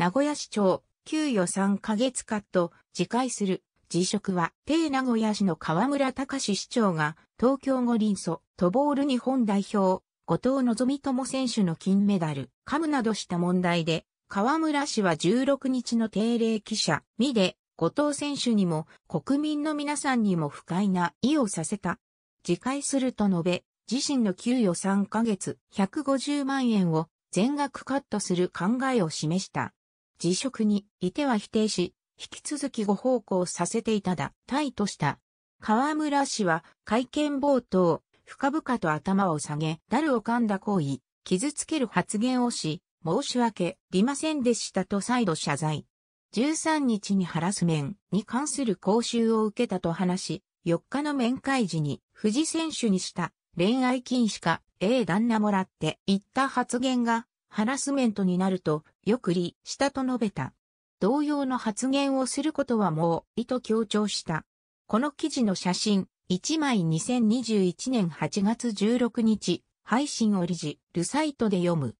名古屋市長、給与3ヶ月カット、自戒する。辞職は、低名古屋市の河村隆市長が、東京五輪祖、トボール日本代表、後藤希友選手の金メダル、噛むなどした問題で、河村氏は16日の定例記者、未で、後藤選手にも、国民の皆さんにも不快な意をさせた。自戒すると述べ、自身の給与3ヶ月150万円を全額カットする考えを示した。辞職にいては否定し、引き続きご奉公させていただ、たいとした。河村氏は会見冒頭、深々と頭を下げ、ダルを噛んだ行為、傷つける発言をし、申し訳りませんでしたと再度謝罪。13日にハラスメンに関する講習を受けたと話し、4日の面会時に富士選手にした恋愛禁止か、ええ旦那もらって言った発言がハラスメントになると、よくりしたと述べた。同様の発言をすることはもう、意と強調した。この記事の写真、1枚2021年8月16日、配信オリジ、ルサイトで読む。